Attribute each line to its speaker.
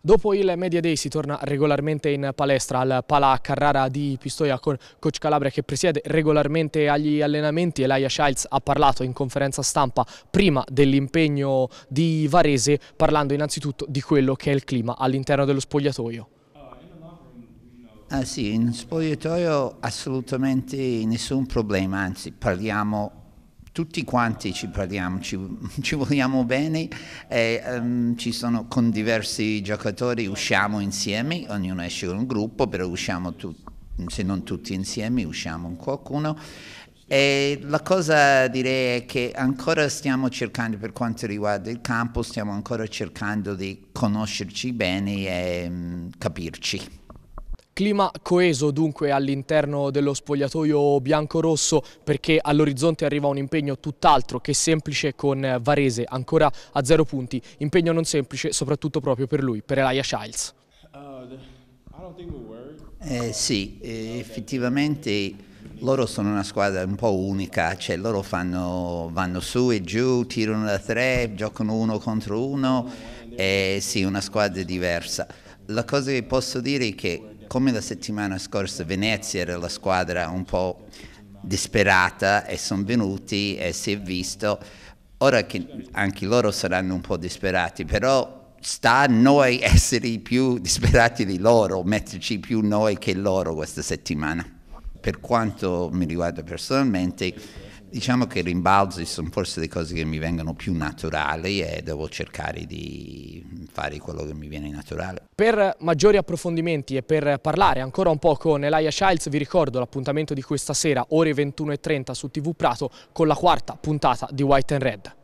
Speaker 1: Dopo il Media Day si torna regolarmente in palestra al Pala Carrara di Pistoia con Coach Calabria che presiede regolarmente agli allenamenti. Elia Childs ha parlato in conferenza stampa prima dell'impegno di Varese parlando innanzitutto di quello che è il clima all'interno dello spogliatoio.
Speaker 2: Ah sì, in spogliatoio assolutamente nessun problema, anzi parliamo tutti quanti ci parliamo, ci, ci vogliamo bene, e, um, ci sono, con diversi giocatori usciamo insieme, ognuno esce in un gruppo, però usciamo tu, se non tutti insieme, usciamo con qualcuno. E la cosa direi è che ancora stiamo cercando, per quanto riguarda il campo, stiamo ancora cercando di conoscerci bene e um, capirci. Clima coeso
Speaker 1: dunque all'interno dello spogliatoio bianco-rosso perché all'orizzonte arriva un impegno tutt'altro che semplice con Varese, ancora a zero punti. Impegno non semplice soprattutto proprio per lui, per Elia Childs.
Speaker 2: Eh, sì, eh, effettivamente loro sono una squadra un po' unica, cioè loro fanno, vanno su e giù, tirano da tre, giocano uno contro uno, eh, sì, una squadra diversa. La cosa che posso dire è che come la settimana scorsa Venezia era la squadra un po' disperata e sono venuti e si è visto, ora che anche loro saranno un po' disperati, però sta a noi essere più disperati di loro, metterci più noi che loro questa settimana. Per quanto mi riguarda personalmente, diciamo che i rimbalzi sono forse le cose che mi vengono più naturali e devo cercare di fare quello che mi viene naturale.
Speaker 1: Per maggiori approfondimenti e per parlare ancora un po' con Elia Childs vi ricordo l'appuntamento di questa sera ore 21.30 su TV Prato con la quarta puntata di White and Red.